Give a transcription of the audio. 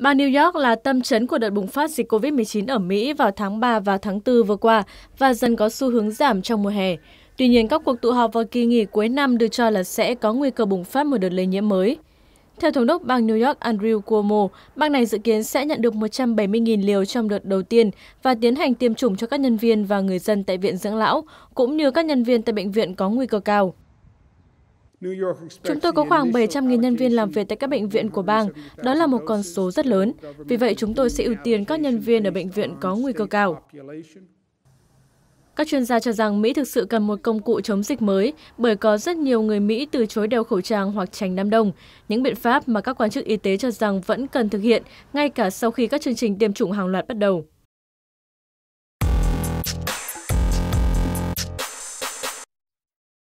Bang New York là tâm chấn của đợt bùng phát dịch COVID-19 ở Mỹ vào tháng 3 và tháng 4 vừa qua và dần có xu hướng giảm trong mùa hè. Tuy nhiên, các cuộc tụ họp vào kỳ nghỉ cuối năm được cho là sẽ có nguy cơ bùng phát một đợt lây nhiễm mới. Theo Thống đốc bang New York Andrew Cuomo, bang này dự kiến sẽ nhận được 170.000 liều trong đợt đầu tiên và tiến hành tiêm chủng cho các nhân viên và người dân tại viện dưỡng lão, cũng như các nhân viên tại bệnh viện có nguy cơ cao. Chúng tôi có khoảng 700.000 nhân viên làm việc tại các bệnh viện của bang. Đó là một con số rất lớn. Vì vậy, chúng tôi sẽ ưu tiên các nhân viên ở bệnh viện có nguy cơ cao. Các chuyên gia cho rằng Mỹ thực sự cần một công cụ chống dịch mới bởi có rất nhiều người Mỹ từ chối đeo khẩu trang hoặc tránh đám đông, những biện pháp mà các quan chức y tế cho rằng vẫn cần thực hiện ngay cả sau khi các chương trình tiêm chủng hàng loạt bắt đầu.